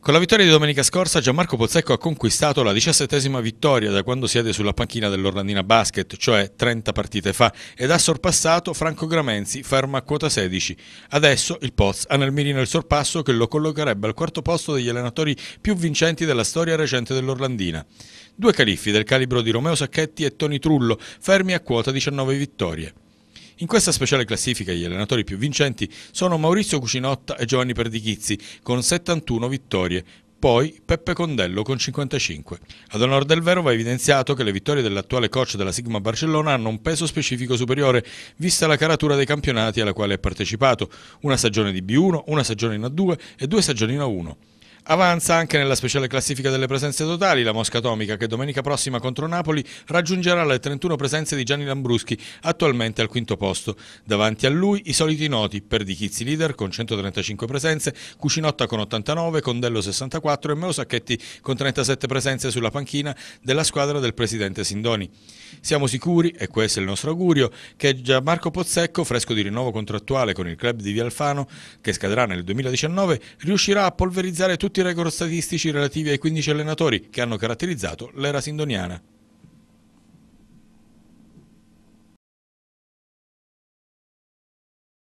Con la vittoria di domenica scorsa Gianmarco Pozzecco ha conquistato la diciassettesima vittoria da quando siede sulla panchina dell'Orlandina Basket, cioè 30 partite fa, ed ha sorpassato Franco Gramenzi, ferma a quota 16. Adesso il Poz ha nel mirino il sorpasso che lo collocherebbe al quarto posto degli allenatori più vincenti della storia recente dell'Orlandina. Due califfi del calibro di Romeo Sacchetti e Toni Trullo, fermi a quota 19 vittorie. In questa speciale classifica gli allenatori più vincenti sono Maurizio Cucinotta e Giovanni Perdichizzi con 71 vittorie, poi Peppe Condello con 55. Ad onor del vero va evidenziato che le vittorie dell'attuale coach della Sigma Barcellona hanno un peso specifico superiore, vista la caratura dei campionati alla quale ha partecipato, una stagione di B1, una stagione in A2 e due stagioni in A1. Avanza anche nella speciale classifica delle presenze totali la Mosca Atomica che domenica prossima contro Napoli raggiungerà le 31 presenze di Gianni Lambruschi, attualmente al quinto posto. Davanti a lui i soliti noti, Perdichizzi leader con 135 presenze, Cucinotta con 89, Condello 64 e Meo Sacchetti con 37 presenze sulla panchina della squadra del presidente Sindoni. Siamo sicuri, e questo è il nostro augurio, che Gianmarco Pozzecco, fresco di rinnovo contrattuale con il club di Vialfano, che scadrà nel 2019, riuscirà a polverizzare tutti tutti i record statistici relativi ai 15 allenatori che hanno caratterizzato l'era sindoniana.